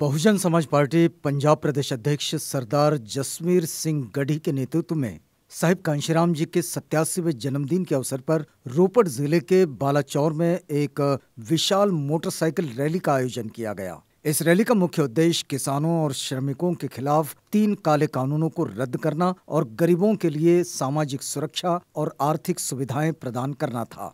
बहुजन समाज पार्टी पंजाब प्रदेश अध्यक्ष सरदार जसमीर सिंह गढ़ी के नेतृत्व में साहिब कांशीराम जी के सत्यासीवें जन्मदिन के अवसर पर रोपड़ जिले के बालाचौर में एक विशाल मोटरसाइकिल रैली का आयोजन किया गया इस रैली का मुख्य उद्देश्य किसानों और श्रमिकों के खिलाफ तीन काले कानूनों को रद्द करना और गरीबों के लिए सामाजिक सुरक्षा और आर्थिक सुविधाएं प्रदान करना था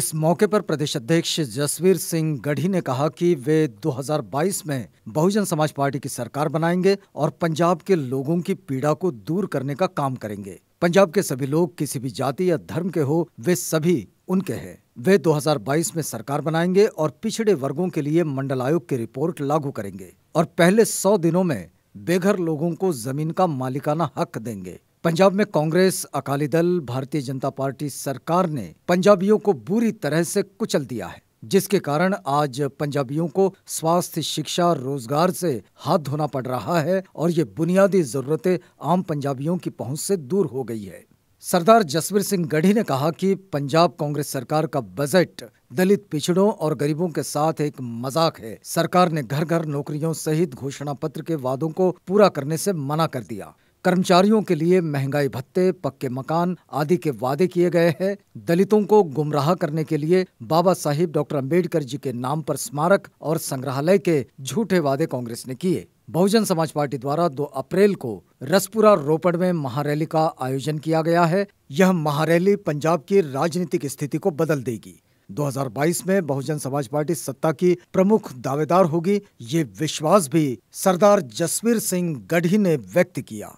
इस मौके पर प्रदेश अध्यक्ष जसवीर सिंह गढ़ी ने कहा कि वे 2022 में बहुजन समाज पार्टी की सरकार बनाएंगे और पंजाब के लोगों की पीड़ा को दूर करने का काम करेंगे पंजाब के सभी लोग किसी भी जाति या धर्म के हो वे सभी उनके हैं वे 2022 में सरकार बनाएंगे और पिछड़े वर्गों के लिए मंडल आयोग की रिपोर्ट लागू करेंगे और पहले सौ दिनों में बेघर लोगों को जमीन का मालिकाना हक देंगे पंजाब में कांग्रेस अकाली दल भारतीय जनता पार्टी सरकार ने पंजाबियों को बुरी तरह से कुचल दिया है जिसके कारण आज पंजाबियों को स्वास्थ्य शिक्षा रोजगार से हाथ धोना पड़ रहा है और ये बुनियादी जरूरतें आम पंजाबियों की पहुंच से दूर हो गई है सरदार जसवीर सिंह गढ़ी ने कहा कि पंजाब कांग्रेस सरकार का बजट दलित पिछड़ों और गरीबों के साथ एक मजाक है सरकार ने घर घर नौकरियों सहित घोषणा पत्र के वादों को पूरा करने से मना कर दिया कर्मचारियों के लिए महंगाई भत्ते पक्के मकान आदि के वादे किए गए हैं दलितों को गुमराह करने के लिए बाबा साहिब डॉक्टर अम्बेडकर जी के नाम पर स्मारक और संग्रहालय के झूठे वादे कांग्रेस ने किए बहुजन समाज पार्टी द्वारा 2 अप्रैल को रसपुरा रोपड़ में महारैली का आयोजन किया गया है यह महारैली पंजाब की राजनीतिक स्थिति को बदल देगी 2022 में बहुजन समाज पार्टी सत्ता की प्रमुख दावेदार होगी ये विश्वास भी सरदार जसवीर सिंह गढ़ी ने व्यक्त किया